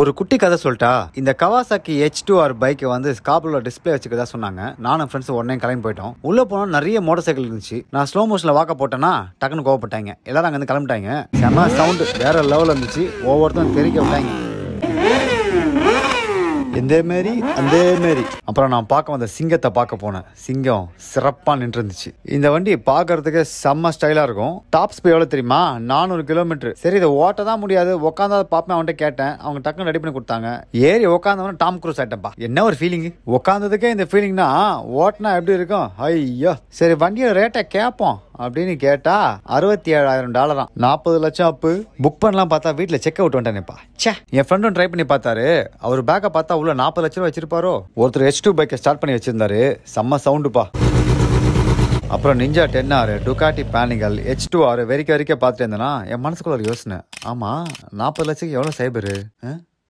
ஒரு குட்டி கதை சொல்லிட்டா இந்த Kawasaki H two R bike வந்து காப்பில் டிஸ்பிளே வச்சுக்கதா சொன்னாங்க நானும் ஃப்ரெண்ட்ஸ் உடனே கிளம்பி போயிட்டோம் உள்ளே போனால் நிறைய மோட்டர் சைக்கிள் இருந்துச்சு நான் ஸ்லோ மோஷனில் வாக்க போட்டேன்னா டக்குன்னு கோவப்பட்டாங்க எல்லாரும் அங்கேருந்து கிளம்பிட்டாங்க செம்ம சவுண்டு வேற லெவலில் இருந்துச்சு ஒவ்வொருத்தரும் தெரிக்க விட்டாங்க எந்தே மாரி அந்த மாரி அப்புறம் நான் பார்க்க வந்த சிங்கத்தை பார்க்க போனேன் சிங்கம் சிறப்பாக நின்றுருந்துச்சு இந்த வண்டி பார்க்கறதுக்கு செம்ம ஸ்டைலாக இருக்கும் டாப் ஸ்பீட் எவ்வளோ தெரியுமா நானூறு கிலோமீட்டர் சரி இதை ஓட்ட தான் முடியாது உட்காந்தா பார்ப்பேன் அவன்கிட்ட கேட்டேன் அவங்க டக்குன்னு ரெடி பண்ணி கொடுத்தாங்க ஏறி உட்காந்தவன டாம் குரூஸ் ஆயிட்டப்பா என்ன ஒரு ஃபீலிங் உட்காந்ததுக்கே இந்த ஃபீலிங்னா ஓட்டினா எப்படி இருக்கும் ஐயோ சரி வண்டியோட ரேட்டை கேட்போம் அப்படின்னு கேட்டா அறுபத்தி ஏழாயிரம் டாலராம் நாற்பது லட்சம் அப்பு புக் பண்ணலாம் பார்த்தா வீட்டில் செக் அவுட் வந்துட்டேனேப்பா சே என் ஃப்ரெண்டும் ட்ரை பண்ணி பார்த்தாரு அவர் பேக்கை பார்த்தா உள்ள நாற்பது லட்ச ரூபா வச்சிருப்பாரோ ஒருத்தர் ஹெச் டூ பைக்கை ஸ்டார்ட் பண்ணி வச்சிருந்தாரு செம்ம சவுண்டுப்பா அப்புறம் நிஞ்சா டென் ஆறு டுகாட்டி பேனிகள் ஹெச் டூ ஆறு வெறிக்க வரைக்கும் பார்த்துட்டு இருந்தேன்னா என் மனசுக்குள்ள ஒரு யோசனை ஆமாம் நாற்பது லட்சத்துக்கு எவ்வளோ சைபரு